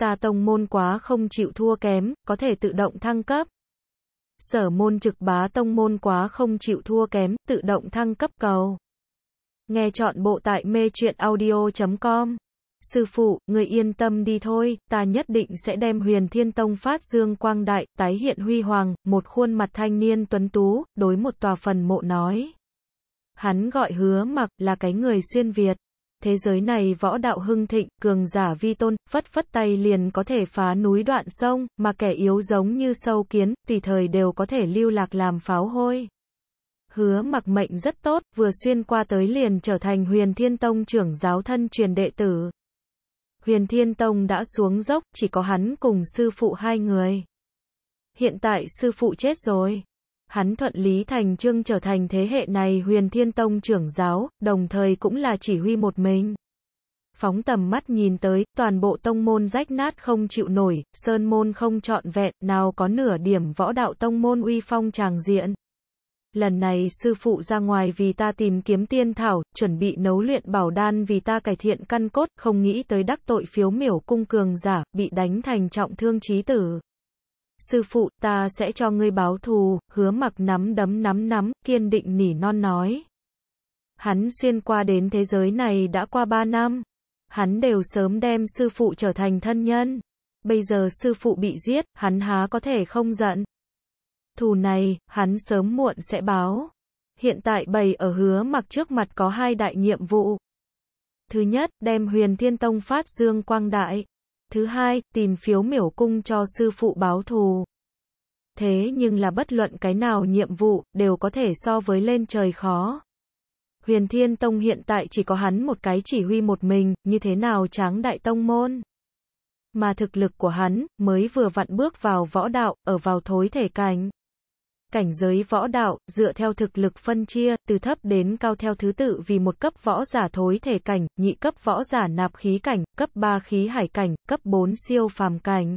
ta tông môn quá không chịu thua kém, có thể tự động thăng cấp. Sở môn trực bá tông môn quá không chịu thua kém, tự động thăng cấp cầu. Nghe chọn bộ tại mê truyện audio.com. Sư phụ, người yên tâm đi thôi, ta nhất định sẽ đem huyền thiên tông phát dương quang đại, tái hiện huy hoàng, một khuôn mặt thanh niên tuấn tú, đối một tòa phần mộ nói. Hắn gọi hứa mặc là cái người xuyên Việt thế giới này võ đạo hưng thịnh, cường giả vi tôn, phất phất tay liền có thể phá núi đoạn sông, mà kẻ yếu giống như sâu kiến, tùy thời đều có thể lưu lạc làm pháo hôi. Hứa mặc mệnh rất tốt, vừa xuyên qua tới liền trở thành huyền thiên tông trưởng giáo thân truyền đệ tử. Huyền thiên tông đã xuống dốc, chỉ có hắn cùng sư phụ hai người. Hiện tại sư phụ chết rồi hắn thuận lý thành trương trở thành thế hệ này huyền thiên tông trưởng giáo, đồng thời cũng là chỉ huy một mình. Phóng tầm mắt nhìn tới, toàn bộ tông môn rách nát không chịu nổi, sơn môn không trọn vẹn, nào có nửa điểm võ đạo tông môn uy phong tràng diện. Lần này sư phụ ra ngoài vì ta tìm kiếm tiên thảo, chuẩn bị nấu luyện bảo đan vì ta cải thiện căn cốt, không nghĩ tới đắc tội phiếu miểu cung cường giả, bị đánh thành trọng thương trí tử sư phụ ta sẽ cho ngươi báo thù, hứa mặc nắm đấm nắm nắm, kiên định nỉ non nói. Hắn xuyên qua đến thế giới này đã qua ba năm. Hắn đều sớm đem sư phụ trở thành thân nhân. Bây giờ sư phụ bị giết, hắn há có thể không giận. Thù này, hắn sớm muộn sẽ báo. Hiện tại bày ở hứa mặc trước mặt có hai đại nhiệm vụ. Thứ nhất, đem huyền thiên tông phát dương quang đại. Thứ hai, tìm phiếu miểu cung cho sư phụ báo thù. Thế nhưng là bất luận cái nào nhiệm vụ, đều có thể so với lên trời khó. Huyền Thiên Tông hiện tại chỉ có hắn một cái chỉ huy một mình, như thế nào tráng đại tông môn. Mà thực lực của hắn, mới vừa vặn bước vào võ đạo, ở vào thối thể cảnh. Cảnh giới võ đạo, dựa theo thực lực phân chia, từ thấp đến cao theo thứ tự vì một cấp võ giả thối thể cảnh, nhị cấp võ giả nạp khí cảnh, cấp 3 khí hải cảnh, cấp 4 siêu phàm cảnh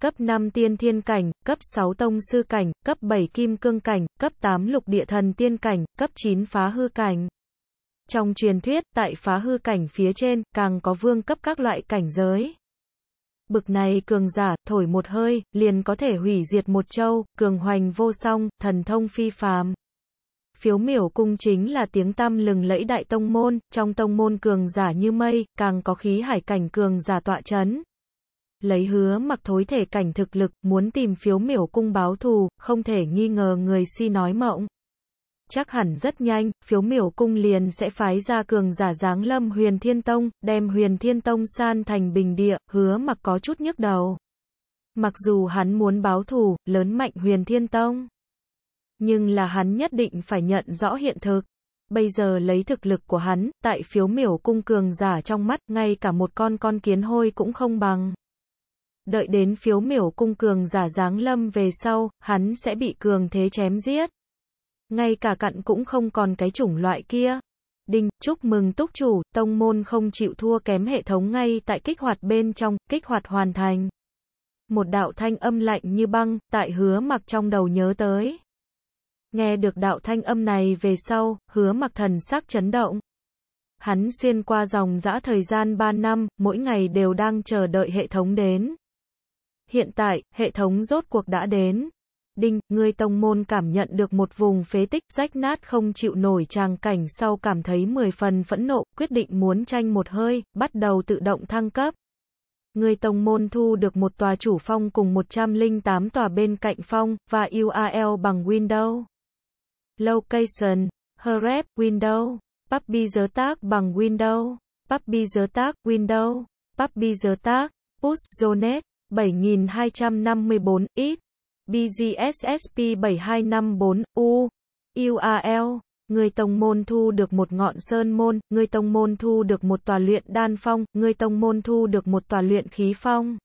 cấp 5 tiên thiên cảnh, cấp 6 tông sư cảnh, cấp 7 kim cương cảnh, cấp 8 lục địa thần tiên cảnh, cấp 9 phá hư cảnh. Trong truyền thuyết, tại phá hư cảnh phía trên, càng có vương cấp các loại cảnh giới. Bực này cường giả, thổi một hơi, liền có thể hủy diệt một châu, cường hoành vô song, thần thông phi phàm. Phiếu miểu cung chính là tiếng tăm lừng lẫy đại tông môn, trong tông môn cường giả như mây, càng có khí hải cảnh cường giả tọa chấn. Lấy hứa mặc thối thể cảnh thực lực, muốn tìm phiếu miểu cung báo thù, không thể nghi ngờ người si nói mộng chắc hẳn rất nhanh, phiếu miểu cung liền sẽ phái ra cường giả giáng lâm huyền thiên tông, đem huyền thiên tông san thành bình địa, hứa mặc có chút nhức đầu. Mặc dù hắn muốn báo thù, lớn mạnh huyền thiên tông. Nhưng là hắn nhất định phải nhận rõ hiện thực. Bây giờ lấy thực lực của hắn, tại phiếu miểu cung cường giả trong mắt, ngay cả một con con kiến hôi cũng không bằng. Đợi đến phiếu miểu cung cường giả giáng lâm về sau, hắn sẽ bị cường thế chém giết ngay cả cặn cũng không còn cái chủng loại kia. Đinh, chúc mừng túc chủ, tông môn không chịu thua kém hệ thống ngay tại kích hoạt bên trong, kích hoạt hoàn thành. Một đạo thanh âm lạnh như băng, tại hứa mặc trong đầu nhớ tới. Nghe được đạo thanh âm này về sau, hứa mặc thần sắc chấn động. Hắn xuyên qua dòng dã thời gian 3 năm, mỗi ngày đều đang chờ đợi hệ thống đến. Hiện tại, hệ thống rốt cuộc đã đến. Đinh, người tông môn cảm nhận được một vùng phế tích rách nát không chịu nổi tràng cảnh sau cảm thấy 10 phần phẫn nộ, quyết định muốn tranh một hơi, bắt đầu tự động thăng cấp. Người tông môn thu được một tòa chủ phong cùng 108 tòa bên cạnh phong, và URL bằng Windows. Location, Href, Windows, Puppy giới tác bằng Windows, Puppy giới tác, Windows, Puppy giới tác, Push, Zonet, 7254, ít. BGSSP 7254 U UAL Người tông môn thu được một ngọn sơn môn, người tông môn thu được một tòa luyện đan phong, người tông môn thu được một tòa luyện khí phong.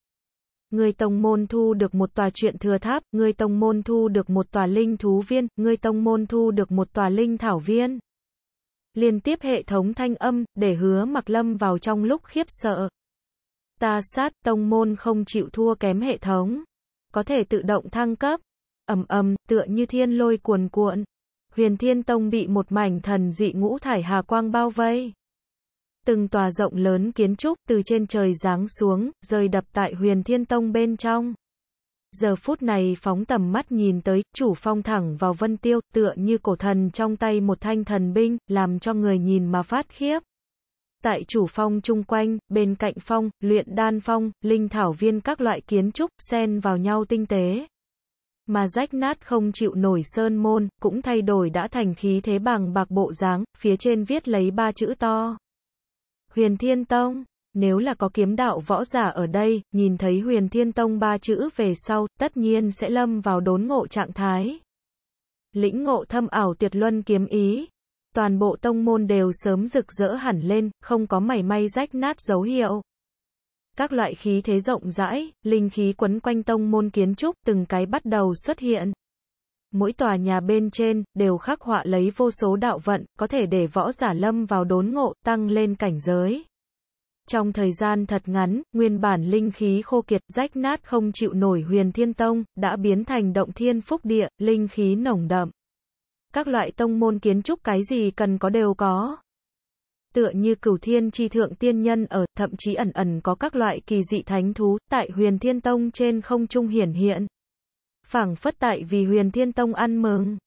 Người tông môn thu được một tòa truyện thừa tháp, người tông môn thu được một tòa linh thú viên, người tông môn thu được một tòa linh thảo viên. Liên tiếp hệ thống thanh âm, để hứa mặc lâm vào trong lúc khiếp sợ. Ta sát tông môn không chịu thua kém hệ thống có thể tự động thăng cấp. Ầm ầm, tựa như thiên lôi cuồn cuộn. Huyền Thiên Tông bị một mảnh thần dị ngũ thải hà quang bao vây. Từng tòa rộng lớn kiến trúc từ trên trời giáng xuống, rơi đập tại Huyền Thiên Tông bên trong. Giờ phút này phóng tầm mắt nhìn tới, chủ phong thẳng vào Vân Tiêu, tựa như cổ thần trong tay một thanh thần binh, làm cho người nhìn mà phát khiếp tại chủ phong chung quanh, bên cạnh phong, luyện đan phong, linh thảo viên các loại kiến trúc, xen vào nhau tinh tế. Mà rách nát không chịu nổi sơn môn, cũng thay đổi đã thành khí thế bằng bạc bộ dáng, phía trên viết lấy ba chữ to. Huyền Thiên Tông Nếu là có kiếm đạo võ giả ở đây, nhìn thấy huyền thiên tông ba chữ về sau, tất nhiên sẽ lâm vào đốn ngộ trạng thái. Lĩnh ngộ thâm ảo tuyệt luân kiếm ý, toàn bộ tông môn đều sớm rực rỡ hẳn lên, không có mảy may rách nát dấu hiệu. Các loại khí thế rộng rãi, linh khí quấn quanh tông môn kiến trúc từng cái bắt đầu xuất hiện. Mỗi tòa nhà bên trên đều khắc họa lấy vô số đạo vận, có thể để võ giả lâm vào đốn ngộ, tăng lên cảnh giới. Trong thời gian thật ngắn, nguyên bản linh khí khô kiệt, rách nát không chịu nổi huyền thiên tông, đã biến thành động thiên phúc địa, linh khí nồng đậm các loại tông môn kiến trúc cái gì cần có đều có. Tựa như cửu thiên chi thượng tiên nhân ở, thậm chí ẩn ẩn có các loại kỳ dị thánh thú, tại huyền thiên tông trên không trung hiển hiện. phảng phất tại vì huyền thiên tông ăn mừng.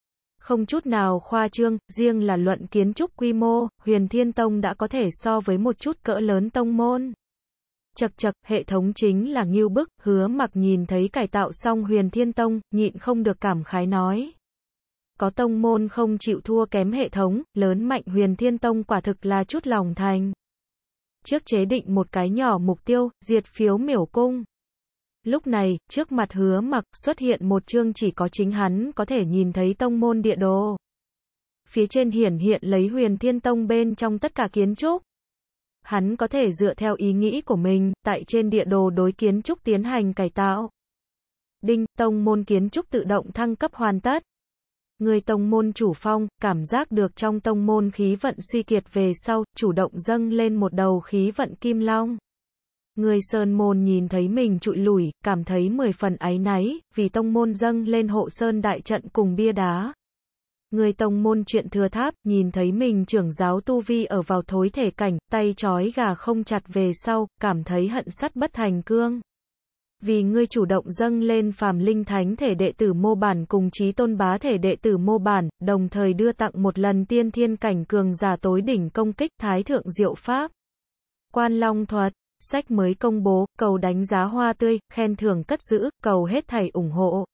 Không chút nào khoa trương, riêng là luận kiến trúc quy mô, huyền thiên tông đã có thể so với một chút cỡ lớn tông môn. Chật chật, hệ thống chính là nghiêu bức, hứa mặc nhìn thấy cải tạo xong huyền thiên tông, nhịn không được cảm khái nói có tông môn không chịu thua kém hệ thống, lớn mạnh huyền thiên tông quả thực là chút lòng thành. Trước chế định một cái nhỏ mục tiêu, diệt phiếu miểu cung. Lúc này, trước mặt hứa mặc xuất hiện một chương chỉ có chính hắn có thể nhìn thấy tông môn địa đồ. Phía trên hiển hiện lấy huyền thiên tông bên trong tất cả kiến trúc. Hắn có thể dựa theo ý nghĩ của mình, tại trên địa đồ đối kiến trúc tiến hành cải tạo. Đinh, tông môn kiến trúc tự động thăng cấp hoàn tất. Người tông môn chủ phong, cảm giác được trong tông môn khí vận suy kiệt về sau, chủ động dâng lên một đầu khí vận kim long. Người sơn môn nhìn thấy mình trụi lùi, cảm thấy mười phần áy náy, vì tông môn dâng lên hộ sơn đại trận cùng bia đá. Người tông môn chuyện thừa tháp, nhìn thấy mình trưởng giáo tu vi ở vào thối thể cảnh, tay chói gà không chặt về sau, cảm thấy hận sắt bất thành cương vì ngươi chủ động dâng lên phàm linh thánh thể đệ tử mô bản cùng trí tôn bá thể đệ tử mô bản, đồng thời đưa tặng một lần tiên thiên cảnh cường giả tối đỉnh công kích thái thượng diệu pháp. Quan Long Thuật, sách mới công bố, cầu đánh giá hoa tươi, khen thưởng cất giữ, cầu hết thầy ủng hộ.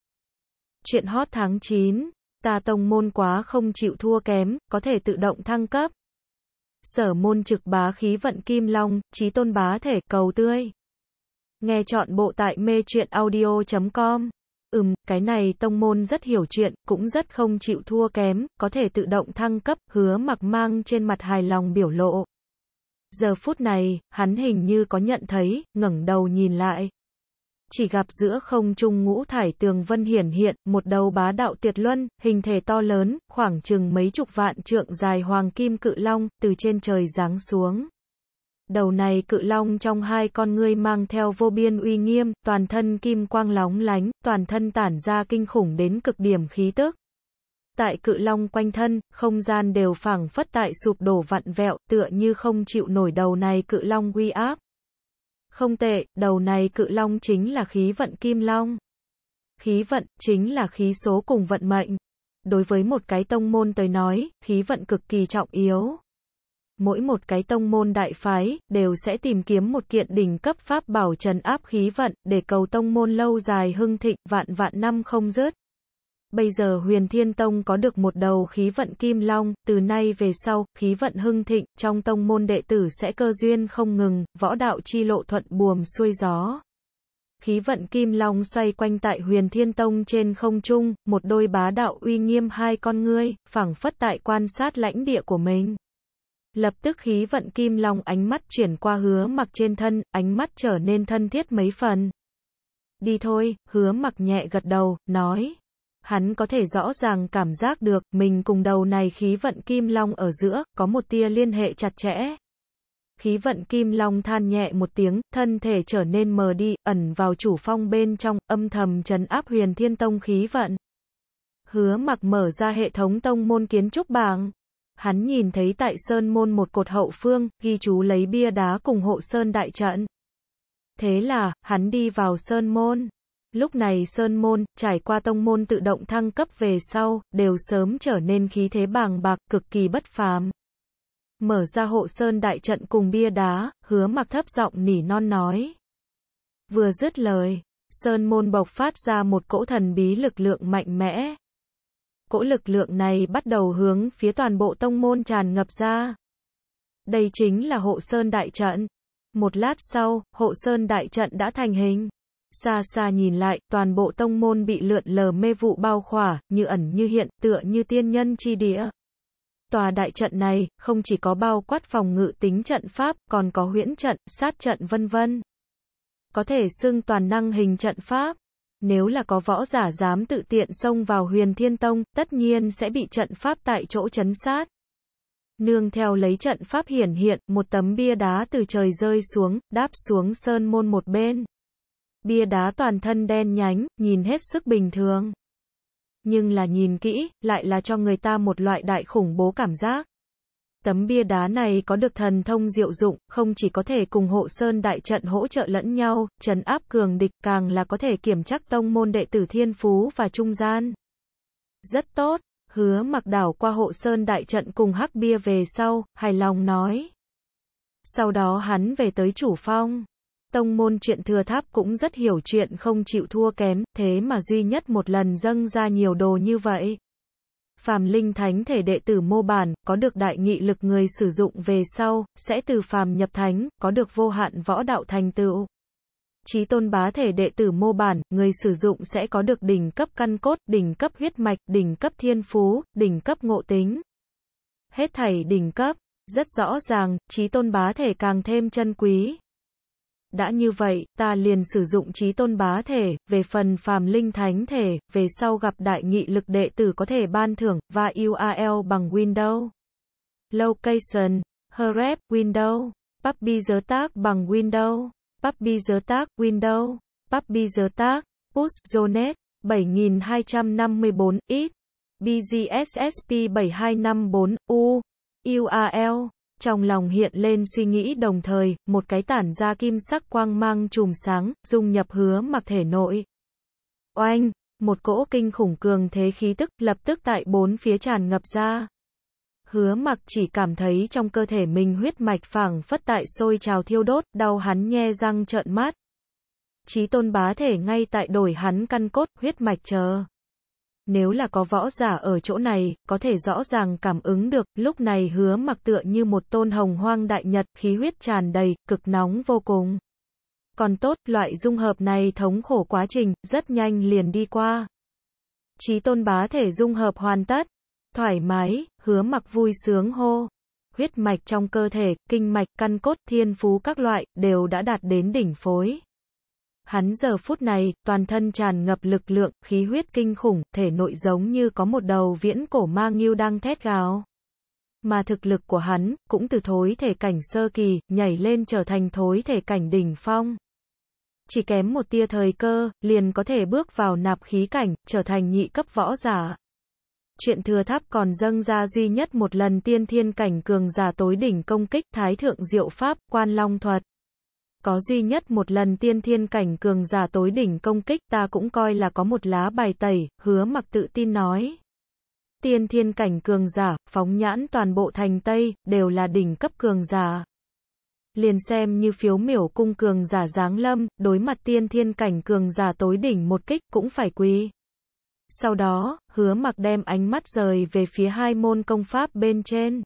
Chuyện hot tháng 9, ta tông môn quá không chịu thua kém, có thể tự động thăng cấp. Sở môn trực bá khí vận kim long, trí tôn bá thể, cầu tươi. Nghe chọn bộ tại mê chuyện audio.com. Ừm, cái này tông môn rất hiểu chuyện, cũng rất không chịu thua kém, có thể tự động thăng cấp, hứa mặc mang trên mặt hài lòng biểu lộ. Giờ phút này, hắn hình như có nhận thấy, ngẩng đầu nhìn lại. Chỉ gặp giữa không trung ngũ thải tường vân hiển hiện, một đầu bá đạo tiệt luân, hình thể to lớn, khoảng chừng mấy chục vạn trượng dài hoàng kim cự long, từ trên trời giáng xuống đầu này cự long trong hai con ngươi mang theo vô biên uy nghiêm, toàn thân kim quang lóng lánh, toàn thân tản ra kinh khủng đến cực điểm khí tức. Tại cự long quanh thân, không gian đều phảng phất tại sụp đổ vặn vẹo, tựa như không chịu nổi đầu này cự long uy áp. Không tệ, đầu này cự long chính là khí vận kim long. Khí vận, chính là khí số cùng vận mệnh. Đối với một cái tông môn tới nói, khí vận cực kỳ trọng yếu mỗi một cái tông môn đại phái đều sẽ tìm kiếm một kiện đỉnh cấp pháp bảo trần áp khí vận để cầu tông môn lâu dài hưng thịnh vạn vạn năm không rớt. Bây giờ huyền thiên tông có được một đầu khí vận kim long, từ nay về sau, khí vận hưng thịnh, trong tông môn đệ tử sẽ cơ duyên không ngừng, võ đạo chi lộ thuận buồm xuôi gió. Khí vận kim long xoay quanh tại huyền thiên tông trên không trung, một đôi bá đạo uy nghiêm hai con ngươi, phảng phất tại quan sát lãnh địa của mình. Lập tức khí vận kim long ánh mắt chuyển qua hứa mặc trên thân, ánh mắt trở nên thân thiết mấy phần. Đi thôi, hứa mặc nhẹ gật đầu, nói. Hắn có thể rõ ràng cảm giác được, mình cùng đầu này khí vận kim long ở giữa, có một tia liên hệ chặt chẽ. Khí vận kim long than nhẹ một tiếng, thân thể trở nên mờ đi, ẩn vào chủ phong bên trong, âm thầm trấn áp huyền thiên tông khí vận. Hứa mặc mở ra hệ thống tông môn kiến trúc bảng hắn nhìn thấy tại sơn môn một cột hậu phương, ghi chú lấy bia đá cùng hộ sơn đại trận. Thế là, hắn đi vào sơn môn. Lúc này sơn môn, trải qua tông môn tự động thăng cấp về sau, đều sớm trở nên khí thế bàng bạc, cực kỳ bất phàm. Mở ra hộ sơn đại trận cùng bia đá, hứa mặc thấp giọng nỉ non nói. Vừa dứt lời, sơn môn bộc phát ra một cỗ thần bí lực lượng mạnh mẽ, cỗ lực lượng này bắt đầu hướng phía toàn bộ tông môn tràn ngập ra. Đây chính là hộ sơn đại trận. Một lát sau, hộ sơn đại trận đã thành hình. Xa xa nhìn lại, toàn bộ tông môn bị lượn lờ mê vụ bao khỏa, như ẩn như hiện, tựa như tiên nhân chi địa. Tòa đại trận này, không chỉ có bao quát phòng ngự tính trận pháp, còn có huyễn trận, sát trận vân vân. Có thể xưng toàn năng hình trận pháp nếu là có võ giả dám tự tiện xông vào huyền thiên tông, tất nhiên sẽ bị trận pháp tại chỗ chấn sát. Nương theo lấy trận pháp hiển hiện, một tấm bia đá từ trời rơi xuống, đáp xuống sơn môn một bên. Bia đá toàn thân đen nhánh, nhìn hết sức bình thường. Nhưng là nhìn kỹ, lại là cho người ta một loại đại khủng bố cảm giác. Tấm bia đá này có được thần thông diệu dụng, không chỉ có thể cùng hộ sơn đại trận hỗ trợ lẫn nhau, trấn áp cường địch càng là có thể kiểm chắc tông môn đệ tử thiên phú và trung gian. Rất tốt, hứa mặc đảo qua hộ sơn đại trận cùng hắc bia về sau, hài lòng nói. Sau đó hắn về tới chủ phong. Tông môn chuyện thừa tháp cũng rất hiểu chuyện không chịu thua kém, thế mà duy nhất một lần dâng ra nhiều đồ như vậy phàm linh thánh thể đệ tử mô bản, có được đại nghị lực người sử dụng về sau, sẽ từ phàm nhập thánh, có được vô hạn võ đạo thành tựu. Chí tôn bá thể đệ tử mô bản, người sử dụng sẽ có được đỉnh cấp căn cốt, đỉnh cấp huyết mạch, đỉnh cấp thiên phú, đỉnh cấp ngộ tính. Hết thảy đỉnh cấp, rất rõ ràng, chí tôn bá thể càng thêm chân quý, đã như vậy, ta liền sử dụng trí tôn bá thể, về phần phàm linh thánh thể, về sau gặp đại nghị lực đệ tử có thể ban thưởng, và URL bằng Windows. Location, herep Windows, Puppy giới tác bằng Windows, Puppy giới tác, Windows, Puppy giới tác, Push, Zonet, 7254, X, BGSSP 7254, U, URL trong lòng hiện lên suy nghĩ đồng thời, một cái tản ra kim sắc quang mang chùm sáng, dung nhập hứa mặc thể nội. Oanh, một cỗ kinh khủng cường thế khí tức lập tức tại bốn phía tràn ngập ra. Hứa mặc chỉ cảm thấy trong cơ thể mình huyết mạch phảng phất tại sôi trào thiêu đốt, đau hắn nhe răng trợn mát. Chí tôn bá thể ngay tại đổi hắn căn cốt, huyết mạch chờ. Nếu là có võ giả ở chỗ này, có thể rõ ràng cảm ứng được, lúc này hứa mặc tựa như một tôn hồng hoang đại nhật, khí huyết tràn đầy, cực nóng vô cùng. Còn tốt, loại dung hợp này thống khổ quá trình, rất nhanh liền đi qua. Chí tôn bá thể dung hợp hoàn tất, thoải mái, hứa mặc vui sướng hô. Huyết mạch trong cơ thể, kinh mạch, căn cốt, thiên phú các loại, đều đã đạt đến đỉnh phối. Hắn giờ phút này, toàn thân tràn ngập lực lượng, khí huyết kinh khủng, thể nội giống như có một đầu viễn cổ ma nghiêu đang thét gào. Mà thực lực của hắn, cũng từ thối thể cảnh sơ kỳ, nhảy lên trở thành thối thể cảnh đỉnh phong. Chỉ kém một tia thời cơ, liền có thể bước vào nạp khí cảnh, trở thành nhị cấp võ giả. Chuyện thừa tháp còn dâng ra duy nhất một lần tiên thiên cảnh cường giả tối đỉnh công kích thái thượng diệu pháp, quan long thuật có duy nhất một lần tiên thiên cảnh cường giả tối đỉnh công kích, ta cũng coi là có một lá bài tẩy, hứa mặc tự tin nói. Tiên thiên cảnh cường giả, phóng nhãn toàn bộ thành Tây, đều là đỉnh cấp cường giả. Liền xem như phiếu miểu cung cường giả giáng lâm, đối mặt tiên thiên cảnh cường giả tối đỉnh một kích cũng phải quý. Sau đó, hứa mặc đem ánh mắt rời về phía hai môn công pháp bên trên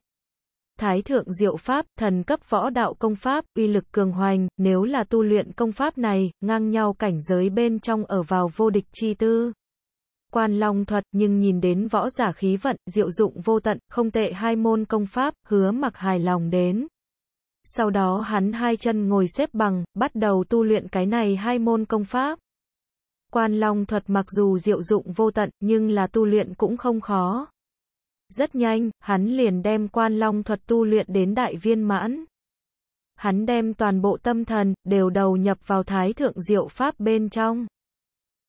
thái thượng diệu pháp, thần cấp võ đạo công pháp, uy lực cường hoành, nếu là tu luyện công pháp này, ngang nhau cảnh giới bên trong ở vào vô địch chi tư. Quan long thuật, nhưng nhìn đến võ giả khí vận, diệu dụng vô tận, không tệ hai môn công pháp, hứa mặc hài lòng đến. Sau đó hắn hai chân ngồi xếp bằng, bắt đầu tu luyện cái này hai môn công pháp. Quan long thuật mặc dù diệu dụng vô tận, nhưng là tu luyện cũng không khó. Rất nhanh, hắn liền đem quan long thuật tu luyện đến đại viên mãn. Hắn đem toàn bộ tâm thần, đều đầu nhập vào thái thượng diệu pháp bên trong.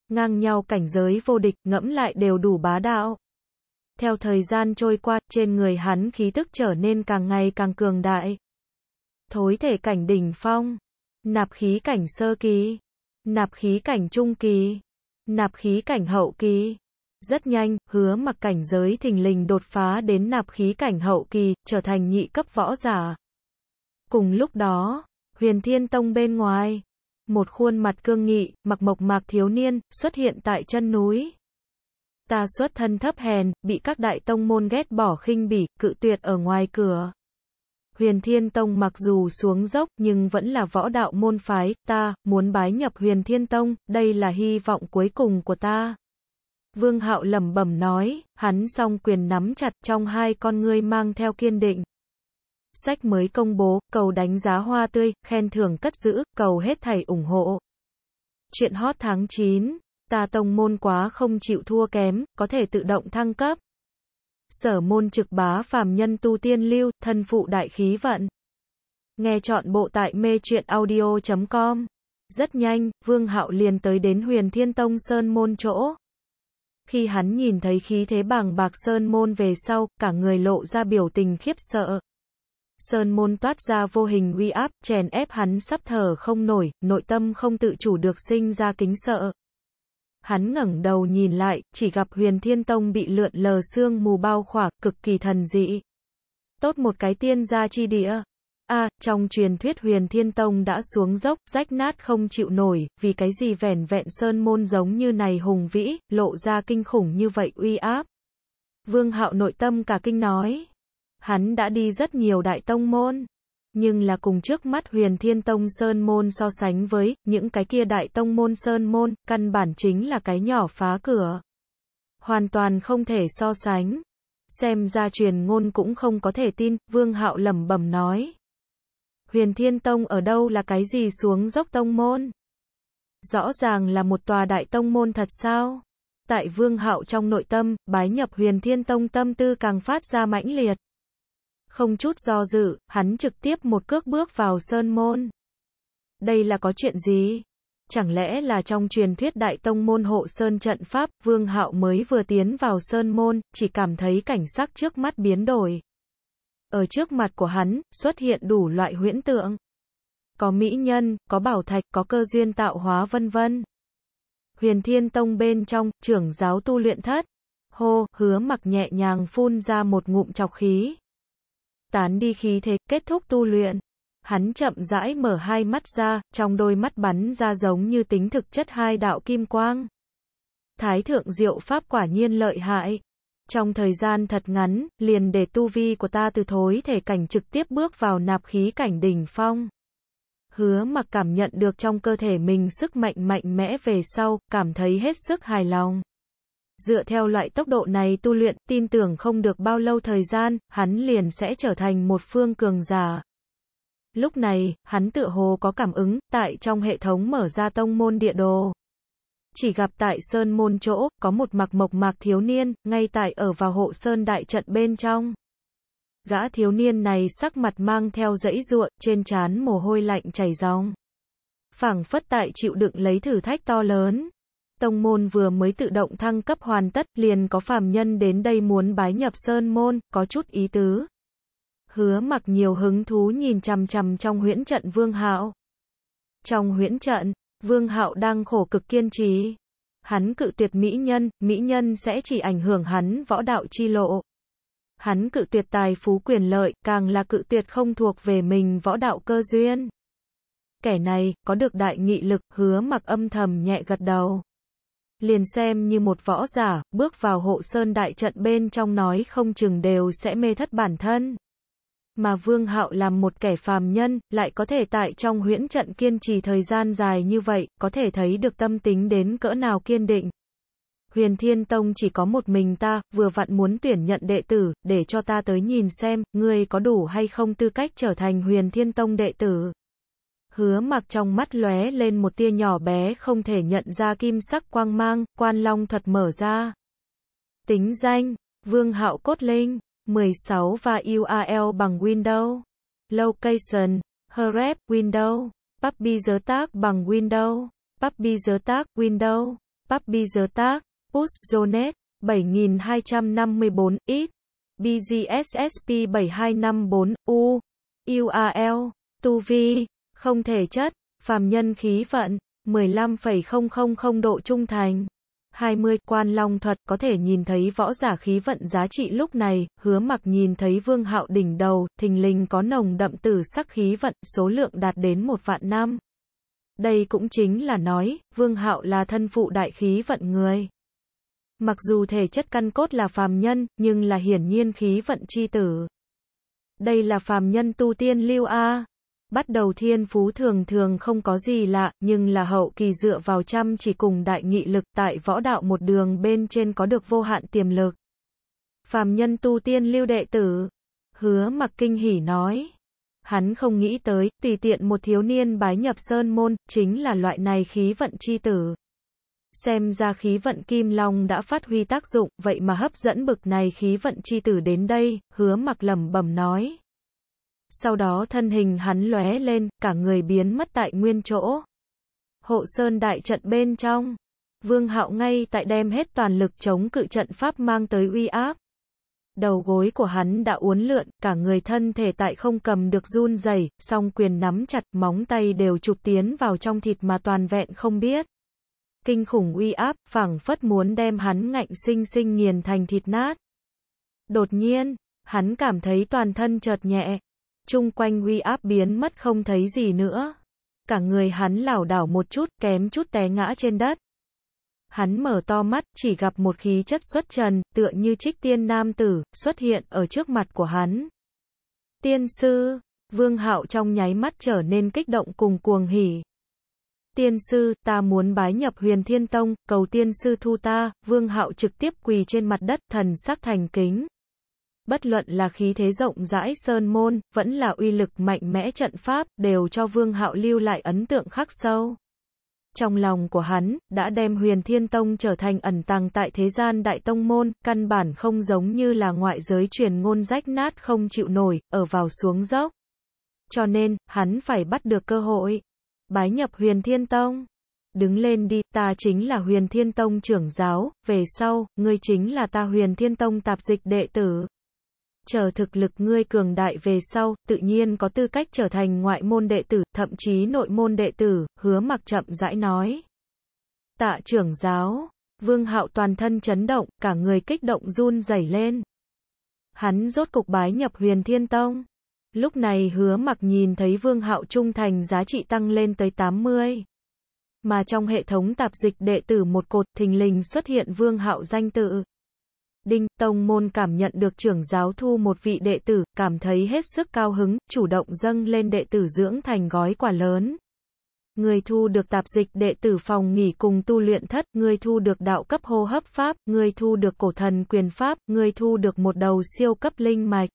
Ngang nhau cảnh giới vô địch, ngẫm lại đều đủ bá đạo. Theo thời gian trôi qua, trên người hắn khí tức trở nên càng ngày càng cường đại. Thối thể cảnh đỉnh phong, nạp khí cảnh sơ kỳ, nạp khí cảnh trung kỳ, nạp khí cảnh hậu kỳ. Rất nhanh, hứa mặc cảnh giới thình lình đột phá đến nạp khí cảnh hậu kỳ, trở thành nhị cấp võ giả. Cùng lúc đó, huyền thiên tông bên ngoài, một khuôn mặt cương nghị, mặc mộc mạc thiếu niên, xuất hiện tại chân núi. Ta xuất thân thấp hèn, bị các đại tông môn ghét bỏ khinh bỉ, cự tuyệt ở ngoài cửa. Huyền Thiên Tông mặc dù xuống dốc nhưng vẫn là võ đạo môn phái, ta muốn bái nhập Huyền Thiên Tông, đây là hy vọng cuối cùng của ta. Vương Hạo lẩm bẩm nói, hắn song quyền nắm chặt trong hai con ngươi mang theo kiên định. Sách mới công bố, cầu đánh giá hoa tươi, khen thưởng cất giữ, cầu hết thảy ủng hộ. Chuyện hot tháng 9, ta tông môn quá không chịu thua kém, có thể tự động thăng cấp. Sở môn trực bá phàm nhân tu tiên lưu, thân phụ đại khí vận. Nghe chọn bộ tại mê truyện audio.com. Rất nhanh, Vương Hạo liền tới đến Huyền Thiên Tông Sơn môn chỗ. Khi hắn nhìn thấy khí thế bàng bạc Sơn Môn về sau, cả người lộ ra biểu tình khiếp sợ. Sơn Môn toát ra vô hình uy áp, chèn ép hắn sắp thở không nổi, nội tâm không tự chủ được sinh ra kính sợ. Hắn ngẩng đầu nhìn lại, chỉ gặp huyền thiên tông bị lượn lờ xương mù bao khỏa, cực kỳ thần dị. Tốt một cái tiên gia chi đĩa a, trong truyền thuyết huyền thiên tông đã xuống dốc, rách nát không chịu nổi, vì cái gì vẻn vẹn sơn môn giống như này hùng vĩ, lộ ra kinh khủng như vậy uy áp. Vương hạo nội tâm cả kinh nói. Hắn đã đi rất nhiều đại tông môn. Nhưng là cùng trước mắt huyền thiên tông sơn môn so sánh với, những cái kia đại tông môn sơn môn, căn bản chính là cái nhỏ phá cửa. Hoàn toàn không thể so sánh xem ra truyền ngôn cũng không có thể tin, Vương Hạo lẩm bẩm nói. Huyền Thiên Tông ở đâu là cái gì xuống dốc tông môn? Rõ ràng là một tòa đại tông môn thật sao? Tại Vương Hạo trong nội tâm, bái nhập Huyền Thiên Tông tâm tư càng phát ra mãnh liệt. Không chút do dự, hắn trực tiếp một cước bước vào sơn môn. Đây là có chuyện gì? Chẳng lẽ là trong truyền thuyết đại tông môn hộ sơn trận pháp, Vương Hạo mới vừa tiến vào sơn môn, chỉ cảm thấy cảnh sắc trước mắt biến đổi. Ở trước mặt của hắn, xuất hiện đủ loại huyễn tượng. Có mỹ nhân, có bảo thạch, có cơ duyên tạo hóa vân vân. Huyền Thiên Tông bên trong, trưởng giáo tu luyện thất. Hô, hứa mặc nhẹ nhàng phun ra một ngụm chọc khí. Tán đi khí thế, kết thúc tu luyện. Hắn chậm rãi mở hai mắt ra, trong đôi mắt bắn ra giống như tính thực chất hai đạo kim quang. Thái thượng diệu pháp quả nhiên lợi hại. Trong thời gian thật ngắn, liền để tu vi của ta từ thối thể cảnh trực tiếp bước vào nạp khí cảnh đỉnh phong. Hứa mặc cảm nhận được trong cơ thể mình sức mạnh mạnh mẽ về sau, cảm thấy hết sức hài lòng. Dựa theo loại tốc độ này tu luyện, tin tưởng không được bao lâu thời gian, hắn liền sẽ trở thành một phương cường giả. Lúc này, hắn tựa hồ có cảm ứng, tại trong hệ thống mở ra tông môn địa đồ chỉ gặp tại sơn môn chỗ, có một mặc mộc mạc thiếu niên, ngay tại ở vào hộ sơn đại trận bên trong. Gã thiếu niên này sắc mặt mang theo dãy ruộng, trên trán mồ hôi lạnh chảy ròng. phảng phất tại chịu đựng lấy thử thách to lớn. Tông môn vừa mới tự động thăng cấp hoàn tất, liền có phàm nhân đến đây muốn bái nhập sơn môn, có chút ý tứ. Hứa mặc nhiều hứng thú nhìn chằm chằm trong huyễn trận Vương Hạo. Trong huyễn trận, Vương Hạo đang khổ cực kiên trì. Hắn cự tuyệt mỹ nhân, mỹ nhân sẽ chỉ ảnh hưởng hắn võ đạo chi lộ. Hắn cự tuyệt tài phú quyền lợi, càng là cự tuyệt không thuộc về mình võ đạo cơ duyên. Kẻ này, có được đại nghị lực, hứa mặc âm thầm nhẹ gật đầu. Liền xem như một võ giả, bước vào hộ sơn đại trận bên trong nói không chừng đều sẽ mê thất bản thân. Mà Vương Hạo làm một kẻ phàm nhân, lại có thể tại trong huyễn trận kiên trì thời gian dài như vậy, có thể thấy được tâm tính đến cỡ nào kiên định. Huyền Thiên Tông chỉ có một mình ta, vừa vặn muốn tuyển nhận đệ tử, để cho ta tới nhìn xem, ngươi có đủ hay không tư cách trở thành Huyền Thiên Tông đệ tử. Hứa mặc trong mắt lóe lên một tia nhỏ bé không thể nhận ra kim sắc quang mang, quan long thuật mở ra. Tính danh, Vương Hạo Cốt Linh 16 và URL bằng Windows. Location, href, Windows. Puppy giới bằng Windows. Puppy giới Windows. Puppy giới tác, Push, Zonet, 7254, X. BGSSP 7254, U. URL, Tu Vi, không thể chất, phàm nhân khí vận, 15,000 độ trung thành. 20. Quan Long thuật có thể nhìn thấy võ giả khí vận giá trị lúc này, hứa mặc nhìn thấy vương hạo đỉnh đầu, thình lình có nồng đậm tử sắc khí vận, số lượng đạt đến một vạn năm. Đây cũng chính là nói, vương hạo là thân phụ đại khí vận người. Mặc dù thể chất căn cốt là phàm nhân, nhưng là hiển nhiên khí vận chi tử. Đây là phàm nhân tu tiên lưu A, Bắt đầu thiên phú thường thường không có gì lạ, nhưng là hậu kỳ dựa vào chăm chỉ cùng đại nghị lực tại võ đạo một đường bên trên có được vô hạn tiềm lực. Phàm nhân tu tiên lưu đệ tử. Hứa mặc kinh hỉ nói. Hắn không nghĩ tới, tùy tiện một thiếu niên bái nhập sơn môn, chính là loại này khí vận chi tử. Xem ra khí vận kim long đã phát huy tác dụng, vậy mà hấp dẫn bực này khí vận chi tử đến đây, hứa mặc lẩm bẩm nói sau đó thân hình hắn lóe lên, cả người biến mất tại nguyên chỗ. Hộ sơn đại trận bên trong, Vương Hạo ngay tại đem hết toàn lực chống cự trận pháp mang tới uy áp. Đầu gối của hắn đã uốn lượn, cả người thân thể tại không cầm được run dày, song quyền nắm chặt, móng tay đều chụp tiến vào trong thịt mà toàn vẹn không biết. Kinh khủng uy áp, phảng phất muốn đem hắn ngạnh sinh sinh nghiền thành thịt nát. Đột nhiên, hắn cảm thấy toàn thân chợt nhẹ, chung quanh huy áp biến mất không thấy gì nữa. Cả người hắn lảo đảo một chút, kém chút té ngã trên đất. Hắn mở to mắt, chỉ gặp một khí chất xuất trần, tựa như trích tiên nam tử, xuất hiện ở trước mặt của hắn. Tiên sư, vương hạo trong nháy mắt trở nên kích động cùng cuồng hỉ. Tiên sư, ta muốn bái nhập huyền thiên tông, cầu tiên sư thu ta, vương hạo trực tiếp quỳ trên mặt đất, thần sắc thành kính. Bất luận là khí thế rộng rãi sơn môn, vẫn là uy lực mạnh mẽ trận pháp, đều cho Vương Hạo lưu lại ấn tượng khắc sâu. Trong lòng của hắn, đã đem huyền thiên tông trở thành ẩn tàng tại thế gian đại tông môn, căn bản không giống như là ngoại giới truyền ngôn rách nát không chịu nổi, ở vào xuống dốc. Cho nên, hắn phải bắt được cơ hội. Bái nhập huyền thiên tông. Đứng lên đi, ta chính là huyền thiên tông trưởng giáo, về sau, ngươi chính là ta huyền thiên tông tạp dịch đệ tử chờ thực lực ngươi cường đại về sau, tự nhiên có tư cách trở thành ngoại môn đệ tử, thậm chí nội môn đệ tử, hứa mặc chậm rãi nói. Tạ trưởng giáo, vương hạo toàn thân chấn động, cả người kích động run rẩy lên. Hắn rốt cục bái nhập huyền thiên tông. Lúc này hứa mặc nhìn thấy vương hạo trung thành giá trị tăng lên tới 80. Mà trong hệ thống tạp dịch đệ tử một cột thình lình xuất hiện vương hạo danh tự. Đinh, Tông Môn cảm nhận được trưởng giáo thu một vị đệ tử, cảm thấy hết sức cao hứng, chủ động dâng lên đệ tử dưỡng thành gói quả lớn. Người thu được tạp dịch đệ tử phòng nghỉ cùng tu luyện thất, người thu được đạo cấp hô hấp pháp, người thu được cổ thần quyền pháp, người thu được một đầu siêu cấp linh mạch.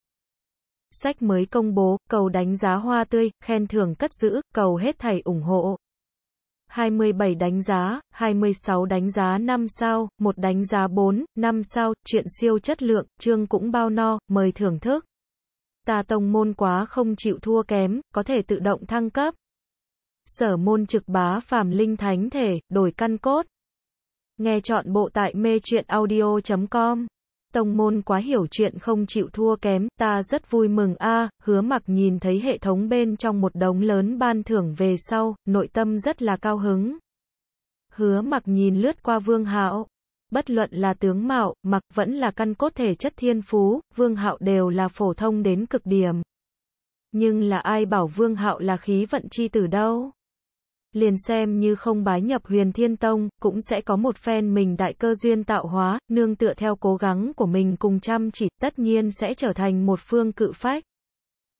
Sách mới công bố, cầu đánh giá hoa tươi, khen thưởng cất giữ, cầu hết thầy ủng hộ. 27 đánh giá, 26 đánh giá 5 sao, 1 đánh giá 4, 5 sao, chuyện siêu chất lượng, chương cũng bao no, mời thưởng thức. Tà tông môn quá không chịu thua kém, có thể tự động thăng cấp. Sở môn trực bá phàm linh thánh thể, đổi căn cốt. Nghe chọn bộ tại mê chuyện audio.com tông môn quá hiểu chuyện không chịu thua kém, ta rất vui mừng a hứa mặc nhìn thấy hệ thống bên trong một đống lớn ban thưởng về sau, nội tâm rất là cao hứng. Hứa mặc nhìn lướt qua vương hạo. Bất luận là tướng mạo, mặc vẫn là căn cốt thể chất thiên phú, vương hạo đều là phổ thông đến cực điểm. Nhưng là ai bảo vương hạo là khí vận chi từ đâu? liền xem như không bái nhập huyền thiên tông, cũng sẽ có một phen mình đại cơ duyên tạo hóa, nương tựa theo cố gắng của mình cùng chăm chỉ, tất nhiên sẽ trở thành một phương cự phách.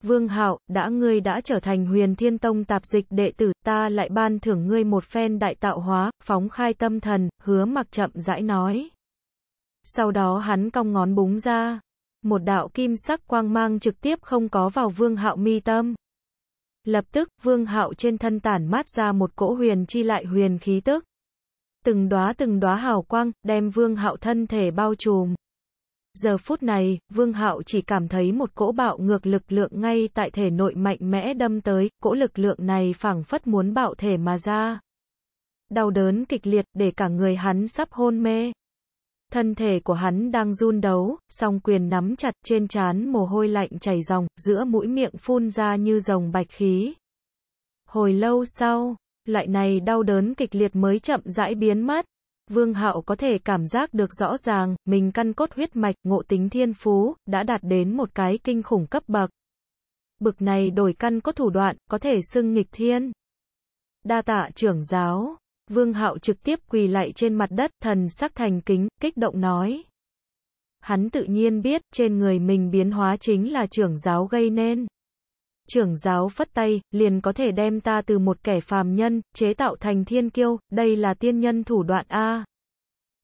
Vương Hạo, đã ngươi đã trở thành huyền thiên tông tạp dịch đệ tử, ta lại ban thưởng ngươi một phen đại tạo hóa, phóng khai tâm thần, hứa mặc chậm rãi nói. Sau đó hắn cong ngón búng ra, một đạo kim sắc quang mang trực tiếp không có vào vương hạo mi tâm. Lập tức, Vương Hạo trên thân tản mát ra một cỗ huyền chi lại huyền khí tức. Từng đóa từng đóa hào quang, đem Vương Hạo thân thể bao trùm. Giờ phút này, Vương Hạo chỉ cảm thấy một cỗ bạo ngược lực lượng ngay tại thể nội mạnh mẽ đâm tới, cỗ lực lượng này phảng phất muốn bạo thể mà ra. Đau đớn kịch liệt để cả người hắn sắp hôn mê. Thân thể của hắn đang run đấu, song quyền nắm chặt trên trán mồ hôi lạnh chảy ròng, giữa mũi miệng phun ra như dòng bạch khí. Hồi lâu sau, loại này đau đớn kịch liệt mới chậm rãi biến mất. Vương Hạo có thể cảm giác được rõ ràng, mình căn cốt huyết mạch, ngộ tính thiên phú, đã đạt đến một cái kinh khủng cấp bậc. Bực này đổi căn có thủ đoạn, có thể xưng nghịch thiên. Đa tạ trưởng giáo. Vương Hạo trực tiếp quỳ lại trên mặt đất, thần sắc thành kính, kích động nói. Hắn tự nhiên biết, trên người mình biến hóa chính là trưởng giáo gây nên. Trưởng giáo phất tay, liền có thể đem ta từ một kẻ phàm nhân, chế tạo thành thiên kiêu, đây là tiên nhân thủ đoạn A.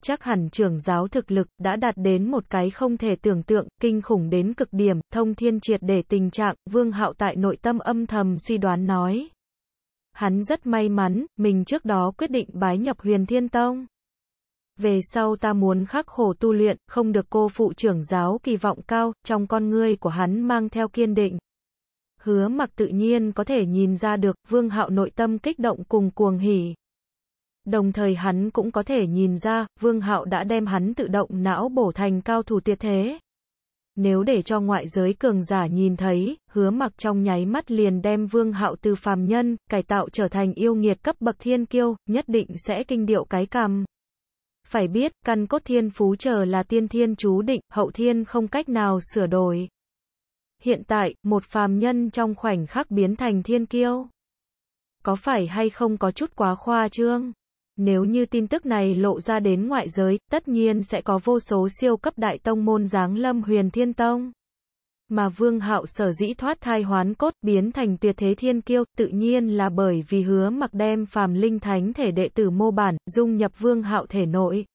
Chắc hẳn trưởng giáo thực lực đã đạt đến một cái không thể tưởng tượng, kinh khủng đến cực điểm, thông thiên triệt để tình trạng, vương hạo tại nội tâm âm thầm suy đoán nói. Hắn rất may mắn, mình trước đó quyết định bái nhập huyền thiên tông. Về sau ta muốn khắc khổ tu luyện, không được cô phụ trưởng giáo kỳ vọng cao, trong con ngươi của hắn mang theo kiên định. Hứa mặc tự nhiên có thể nhìn ra được, vương hạo nội tâm kích động cùng cuồng hỉ. Đồng thời hắn cũng có thể nhìn ra, vương hạo đã đem hắn tự động não bổ thành cao thủ tuyệt thế. Nếu để cho ngoại giới cường giả nhìn thấy, hứa mặc trong nháy mắt liền đem vương hạo từ phàm nhân, cải tạo trở thành yêu nghiệt cấp bậc thiên kiêu, nhất định sẽ kinh điệu cái cằm. Phải biết, căn cốt thiên phú chờ là tiên thiên chú định, hậu thiên không cách nào sửa đổi. Hiện tại, một phàm nhân trong khoảnh khắc biến thành thiên kiêu. Có phải hay không có chút quá khoa trương? Nếu như tin tức này lộ ra đến ngoại giới, tất nhiên sẽ có vô số siêu cấp đại tông môn giáng lâm huyền thiên tông. Mà Vương Hạo sở dĩ thoát thai hoán cốt biến thành tuyệt thế thiên kiêu, tự nhiên là bởi vì hứa mặc đem phàm linh thánh thể đệ tử mô bản, dung nhập Vương Hạo thể nội.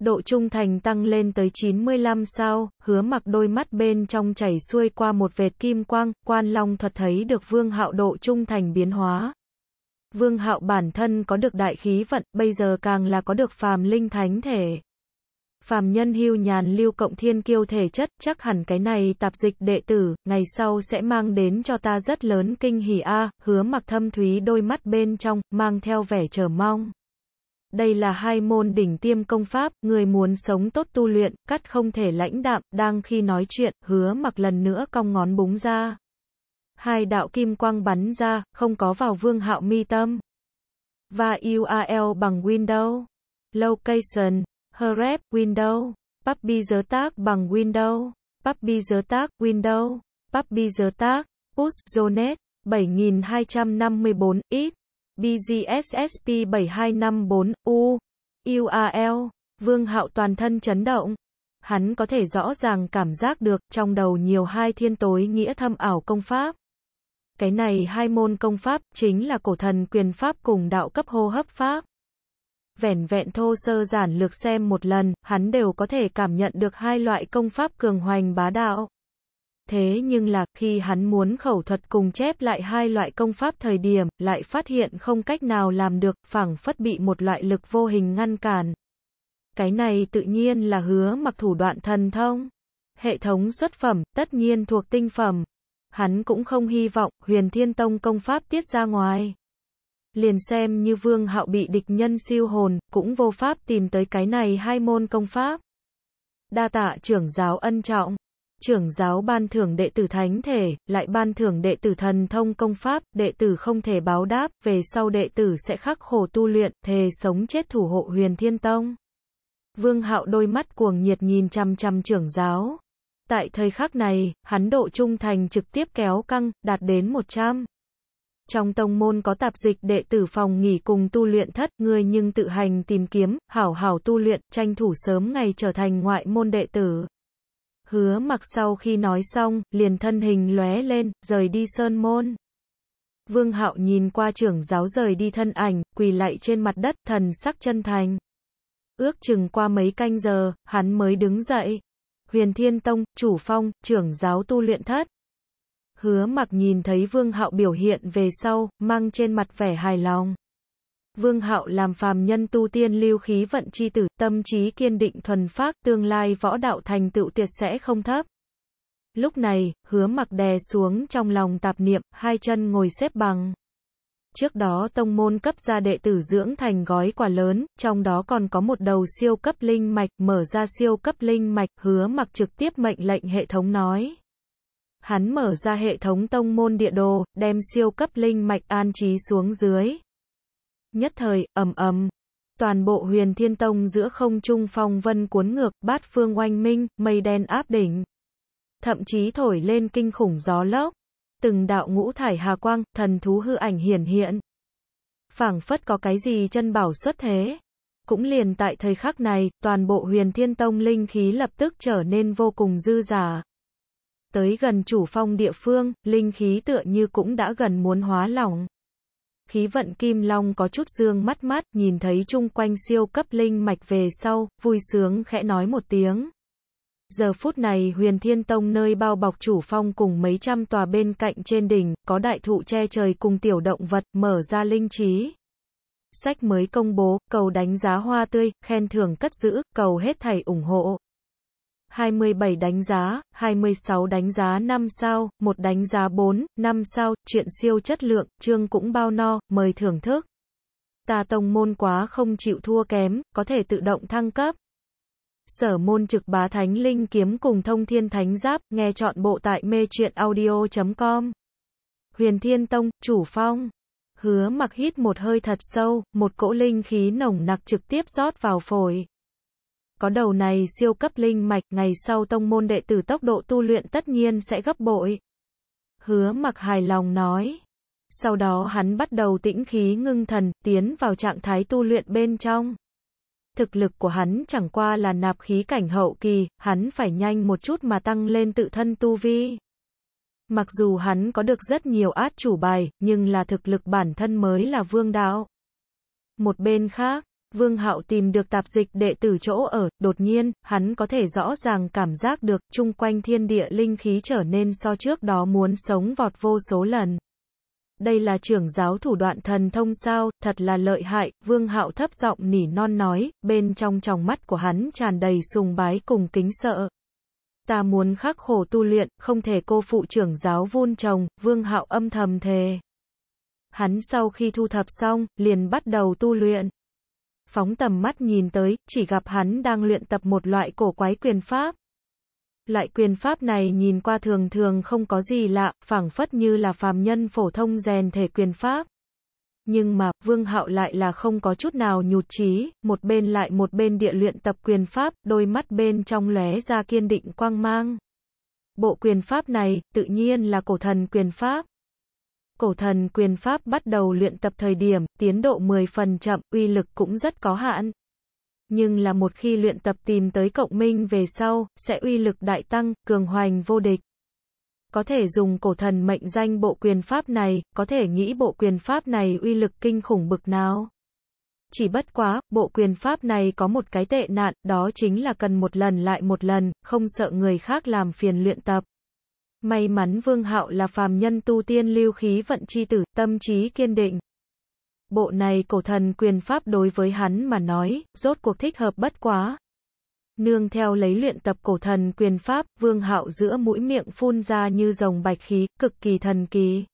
Độ trung thành tăng lên tới 95 sao, hứa mặc đôi mắt bên trong chảy xuôi qua một vệt kim quang, quan long thuật thấy được Vương Hạo độ trung thành biến hóa. Vương Hạo bản thân có được đại khí vận, bây giờ càng là có được phàm linh thánh thể. Phàm nhân hưu nhàn lưu cộng thiên kiêu thể chất, chắc hẳn cái này tạp dịch đệ tử, ngày sau sẽ mang đến cho ta rất lớn kinh hỉ a, hứa mặc thâm thúy đôi mắt bên trong, mang theo vẻ chờ mong. Đây là hai môn đỉnh tiêm công pháp, người muốn sống tốt tu luyện, cắt không thể lãnh đạm, đang khi nói chuyện, hứa mặc lần nữa cong ngón búng ra. Hai đạo kim quang bắn ra, không có vào Vương Hạo mi tâm. Và URL bằng Windows. Location, Href, Windows. Puppy giới tác bằng Windows. Puppy giới tác, Windows. Puppy giới tác, Push, Zonet, 7254, X. BGSSP 7254, U. URL, Vương Hạo toàn thân chấn động. Hắn có thể rõ ràng cảm giác được trong đầu nhiều hai thiên tối nghĩa thâm ảo công pháp. Cái này hai môn công pháp chính là cổ thần quyền pháp cùng đạo cấp hô hấp pháp. Vẻn vẹn thô sơ giản lược xem một lần, hắn đều có thể cảm nhận được hai loại công pháp cường hoành bá đạo. Thế nhưng là, khi hắn muốn khẩu thuật cùng chép lại hai loại công pháp thời điểm, lại phát hiện không cách nào làm được, phảng phất bị một loại lực vô hình ngăn cản. Cái này tự nhiên là hứa mặc thủ đoạn thần thông. Hệ thống xuất phẩm, tất nhiên thuộc tinh phẩm hắn cũng không hy vọng huyền thiên tông công pháp tiết ra ngoài. Liền xem như vương hạo bị địch nhân siêu hồn, cũng vô pháp tìm tới cái này hai môn công pháp. Đa tạ trưởng giáo ân trọng, trưởng giáo ban thưởng đệ tử thánh thể, lại ban thưởng đệ tử thần thông công pháp, đệ tử không thể báo đáp, về sau đệ tử sẽ khắc khổ tu luyện, thề sống chết thủ hộ huyền thiên tông. Vương hạo đôi mắt cuồng nhiệt nhìn chăm chăm trưởng giáo. Tại thời khắc này, hắn độ trung thành trực tiếp kéo căng, đạt đến 100. Trong tông môn có tạp dịch đệ tử phòng nghỉ cùng tu luyện thất, ngươi nhưng tự hành tìm kiếm, hảo hảo tu luyện, tranh thủ sớm ngày trở thành ngoại môn đệ tử. Hứa mặc sau khi nói xong, liền thân hình lóe lên, rời đi sơn môn. Vương hạo nhìn qua trưởng giáo rời đi thân ảnh, quỳ lại trên mặt đất, thần sắc chân thành. Ước chừng qua mấy canh giờ, hắn mới đứng dậy. Huyền Thiên Tông, chủ phong, trưởng giáo tu luyện thất. Hứa mặc nhìn thấy Vương Hạo biểu hiện về sau, mang trên mặt vẻ hài lòng. Vương Hạo làm phàm nhân tu tiên lưu khí vận chi tử, tâm trí kiên định thuần phác, tương lai võ đạo thành tựu tiệt sẽ không thấp. Lúc này, hứa mặc đè xuống trong lòng tạp niệm, hai chân ngồi xếp bằng trước đó tông môn cấp ra đệ tử dưỡng thành gói quà lớn, trong đó còn có một đầu siêu cấp linh mạch, mở ra siêu cấp linh mạch, hứa mặc trực tiếp mệnh lệnh hệ thống nói. Hắn mở ra hệ thống tông môn địa đồ, đem siêu cấp linh mạch an trí xuống dưới. Nhất thời, ầm ầm, toàn bộ huyền thiên tông giữa không trung phong vân cuốn ngược, bát phương oanh minh, mây đen áp đỉnh. Thậm chí thổi lên kinh khủng gió lốc từng đạo ngũ thải hà quang, thần thú hư ảnh hiển hiện. phảng phất có cái gì chân bảo xuất thế. Cũng liền tại thời khắc này, toàn bộ huyền thiên tông linh khí lập tức trở nên vô cùng dư giả. Tới gần chủ phong địa phương, linh khí tựa như cũng đã gần muốn hóa lỏng. Khí vận kim long có chút dương mắt mắt, nhìn thấy chung quanh siêu cấp linh mạch về sau, vui sướng khẽ nói một tiếng. Giờ phút này huyền thiên tông nơi bao bọc chủ phong cùng mấy trăm tòa bên cạnh trên đỉnh, có đại thụ che trời cùng tiểu động vật, mở ra linh trí. Sách mới công bố, cầu đánh giá hoa tươi, khen thưởng cất giữ, cầu hết thảy ủng hộ. 27 đánh giá, 26 đánh giá 5 sao, 1 đánh giá 4, 5 sao, chuyện siêu chất lượng, chương cũng bao no, mời thưởng thức. Ta tông môn quá không chịu thua kém, có thể tự động thăng cấp. Sở môn trực bá thánh linh kiếm cùng thông thiên thánh giáp, nghe chọn bộ tại mê truyện audio.com. Huyền Thiên Tông, Chủ Phong. Hứa mặc hít một hơi thật sâu, một cỗ linh khí nồng nặc trực tiếp rót vào phổi. Có đầu này siêu cấp linh mạch, ngày sau tông môn đệ tử tốc độ tu luyện tất nhiên sẽ gấp bội. Hứa mặc hài lòng nói. Sau đó hắn bắt đầu tĩnh khí ngưng thần, tiến vào trạng thái tu luyện bên trong thực lực của hắn chẳng qua là nạp khí cảnh hậu kỳ, hắn phải nhanh một chút mà tăng lên tự thân tu vi. Mặc dù hắn có được rất nhiều át chủ bài, nhưng là thực lực bản thân mới là vương đạo. Một bên khác, Vương Hạo tìm được tạp dịch đệ tử chỗ ở, đột nhiên, hắn có thể rõ ràng cảm giác được, chung quanh thiên địa linh khí trở nên so trước đó muốn sống vọt vô số lần. Đây là trưởng giáo thủ đoạn thần thông sao, thật là lợi hại, Vương Hạo thấp giọng nỉ non nói, bên trong tròng mắt của hắn tràn đầy sùng bái cùng kính sợ. Ta muốn khắc khổ tu luyện, không thể cô phụ trưởng giáo vun trồng, Vương Hạo âm thầm thề. Hắn sau khi thu thập xong, liền bắt đầu tu luyện. Phóng tầm mắt nhìn tới, chỉ gặp hắn đang luyện tập một loại cổ quái quyền pháp. Loại quyền pháp này nhìn qua thường thường không có gì lạ, phảng phất như là phàm nhân phổ thông rèn thể quyền pháp. Nhưng mà, Vương Hạo lại là không có chút nào nhụt chí, một bên lại một bên địa luyện tập quyền pháp, đôi mắt bên trong lóe ra kiên định quang mang. Bộ quyền pháp này, tự nhiên là cổ thần quyền pháp. Cổ thần quyền pháp bắt đầu luyện tập thời điểm, tiến độ 10 phần chậm, uy lực cũng rất có hạn nhưng là một khi luyện tập tìm tới cộng minh về sau, sẽ uy lực đại tăng, cường hoành vô địch. Có thể dùng cổ thần mệnh danh bộ quyền pháp này, có thể nghĩ bộ quyền pháp này uy lực kinh khủng bực nào. Chỉ bất quá, bộ quyền pháp này có một cái tệ nạn, đó chính là cần một lần lại một lần, không sợ người khác làm phiền luyện tập. May mắn Vương Hạo là phàm nhân tu tiên lưu khí vận chi tử, tâm trí kiên định bộ này cổ thần quyền pháp đối với hắn mà nói, rốt cuộc thích hợp bất quá. Nương theo lấy luyện tập cổ thần quyền pháp, vương hạo giữa mũi miệng phun ra như dòng bạch khí, cực kỳ thần kỳ.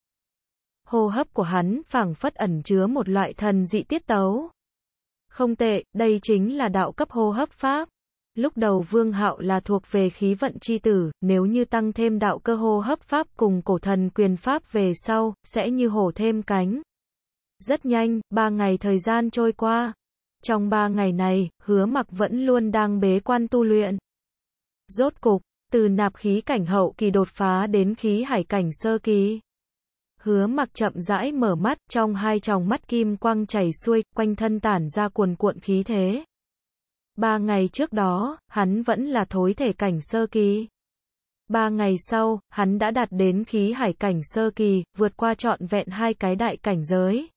Hô hấp của hắn phảng phất ẩn chứa một loại thần dị tiết tấu. Không tệ, đây chính là đạo cấp hô hấp pháp. Lúc đầu vương hạo là thuộc về khí vận chi tử, nếu như tăng thêm đạo cơ hô hấp pháp cùng cổ thần quyền pháp về sau, sẽ như hổ thêm cánh. Rất nhanh, ba ngày thời gian trôi qua. Trong ba ngày này, hứa mặc vẫn luôn đang bế quan tu luyện. Rốt cục, từ nạp khí cảnh hậu kỳ đột phá đến khí hải cảnh sơ kỳ. Hứa mặc chậm rãi mở mắt, trong hai tròng mắt kim quang chảy xuôi, quanh thân tản ra cuồn cuộn khí thế. Ba ngày trước đó, hắn vẫn là thối thể cảnh sơ kỳ. Ba ngày sau, hắn đã đạt đến khí hải cảnh sơ kỳ, vượt qua trọn vẹn hai cái đại cảnh giới.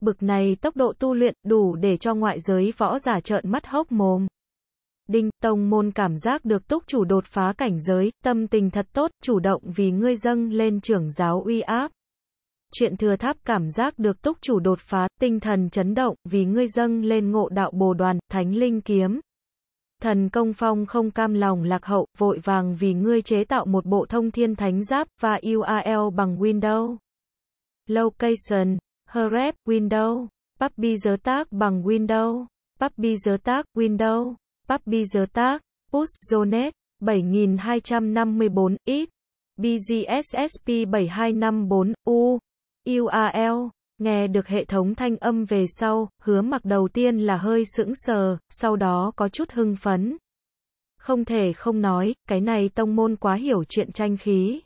Bực này tốc độ tu luyện đủ để cho ngoại giới võ giả trợn mắt hốc mồm. Đinh, tông môn cảm giác được túc chủ đột phá cảnh giới, tâm tình thật tốt, chủ động vì ngươi dâng lên trưởng giáo uy áp. Chuyện thừa tháp cảm giác được túc chủ đột phá, tinh thần chấn động, vì ngươi dâng lên ngộ đạo bồ đoàn, thánh linh kiếm. Thần công phong không cam lòng lạc hậu, vội vàng vì ngươi chế tạo một bộ thông thiên thánh giáp và URL bằng Windows. Location Hrep, Windows, Puppy giới tác bằng Windows, Puppy giới tác Windows, Puppy giới tác, Push, Zonet, 7254, X, BGSSP 7254, U, URL. Nghe được hệ thống thanh âm về sau, hứa mặc đầu tiên là hơi sững sờ, sau đó có chút hưng phấn. Không thể không nói, cái này tông môn quá hiểu chuyện tranh khí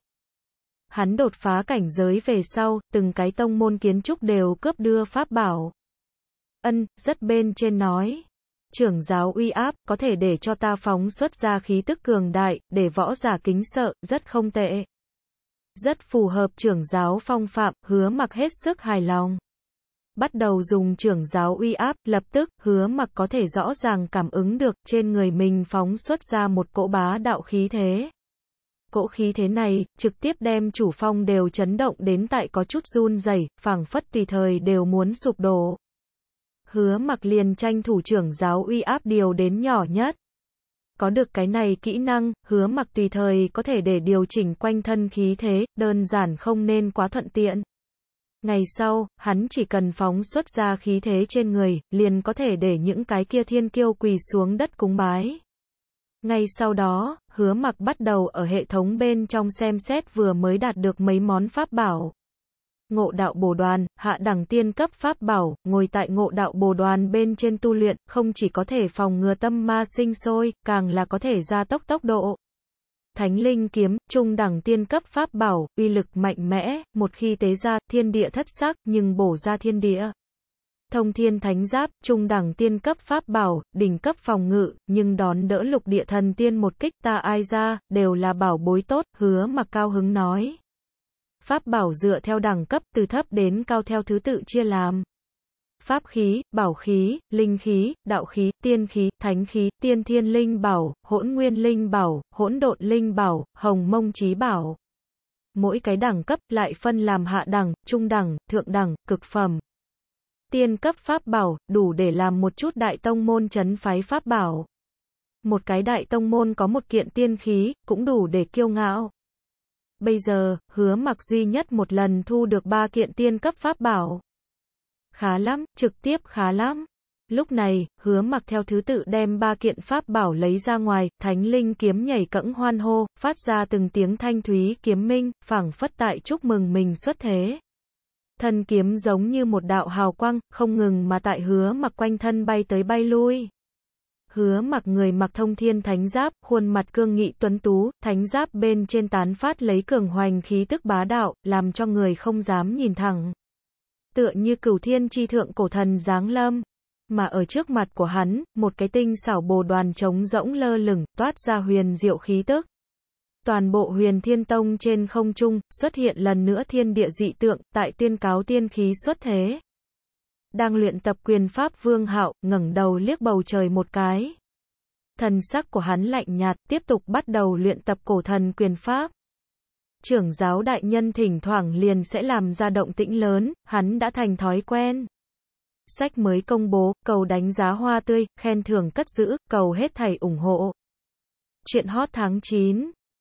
hắn đột phá cảnh giới về sau, từng cái tông môn kiến trúc đều cướp đưa pháp bảo. Ân, rất bên trên nói. Trưởng giáo uy áp, có thể để cho ta phóng xuất ra khí tức cường đại, để võ giả kính sợ, rất không tệ. Rất phù hợp trưởng giáo phong phạm, hứa mặc hết sức hài lòng. Bắt đầu dùng trưởng giáo uy áp, lập tức, hứa mặc có thể rõ ràng cảm ứng được, trên người mình phóng xuất ra một cỗ bá đạo khí thế cỗ khí thế này, trực tiếp đem chủ phong đều chấn động đến tại có chút run rẩy, phảng phất tùy thời đều muốn sụp đổ. Hứa mặc liền tranh thủ trưởng giáo uy áp điều đến nhỏ nhất. Có được cái này kỹ năng, hứa mặc tùy thời có thể để điều chỉnh quanh thân khí thế, đơn giản không nên quá thuận tiện. Ngày sau, hắn chỉ cần phóng xuất ra khí thế trên người, liền có thể để những cái kia thiên kiêu quỳ xuống đất cúng bái. Ngay sau đó, hứa mặc bắt đầu ở hệ thống bên trong xem xét vừa mới đạt được mấy món pháp bảo. Ngộ đạo bồ đoàn, hạ đẳng tiên cấp pháp bảo, ngồi tại ngộ đạo bồ đoàn bên trên tu luyện, không chỉ có thể phòng ngừa tâm ma sinh sôi, càng là có thể gia tốc tốc độ. Thánh linh kiếm, trung đẳng tiên cấp pháp bảo, uy lực mạnh mẽ, một khi tế ra, thiên địa thất sắc, nhưng bổ ra thiên địa thông thiên thánh giáp, trung đẳng tiên cấp pháp bảo, đỉnh cấp phòng ngự, nhưng đón đỡ lục địa thần tiên một kích ta ai ra, đều là bảo bối tốt, hứa mà cao hứng nói. Pháp bảo dựa theo đẳng cấp từ thấp đến cao theo thứ tự chia làm. Pháp khí, bảo khí, linh khí, đạo khí, tiên khí, thánh khí, tiên thiên linh bảo, hỗn nguyên linh bảo, hỗn độn linh bảo, hồng mông trí bảo mỗi cái đẳng cấp lại phân làm hạ đẳng, trung đẳng, thượng đẳng, cực phẩm tiên cấp pháp bảo, đủ để làm một chút đại tông môn chấn phái pháp bảo. Một cái đại tông môn có một kiện tiên khí, cũng đủ để kiêu ngạo. Bây giờ, hứa mặc duy nhất một lần thu được ba kiện tiên cấp pháp bảo. Khá lắm, trực tiếp khá lắm. Lúc này, hứa mặc theo thứ tự đem ba kiện pháp bảo lấy ra ngoài, thánh linh kiếm nhảy cẫng hoan hô, phát ra từng tiếng thanh thúy kiếm minh, phảng phất tại chúc mừng mình xuất thế. Thân kiếm giống như một đạo hào quang, không ngừng mà tại hứa mặc quanh thân bay tới bay lui. Hứa mặc người mặc thông thiên thánh giáp, khuôn mặt cương nghị tuấn tú, thánh giáp bên trên tán phát lấy cường hoành khí tức bá đạo, làm cho người không dám nhìn thẳng. Tựa như cửu thiên chi thượng cổ thần giáng lâm, mà ở trước mặt của hắn, một cái tinh xảo bồ đoàn trống rỗng lơ lửng, toát ra huyền diệu khí tức toàn bộ huyền thiên tông trên không trung, xuất hiện lần nữa thiên địa dị tượng, tại tiên cáo tiên khí xuất thế. Đang luyện tập quyền pháp vương hạo, ngẩng đầu liếc bầu trời một cái. Thần sắc của hắn lạnh nhạt, tiếp tục bắt đầu luyện tập cổ thần quyền pháp. Trưởng giáo đại nhân thỉnh thoảng liền sẽ làm ra động tĩnh lớn, hắn đã thành thói quen. Sách mới công bố, cầu đánh giá hoa tươi, khen thưởng cất giữ, cầu hết thầy ủng hộ. Chuyện hot tháng 9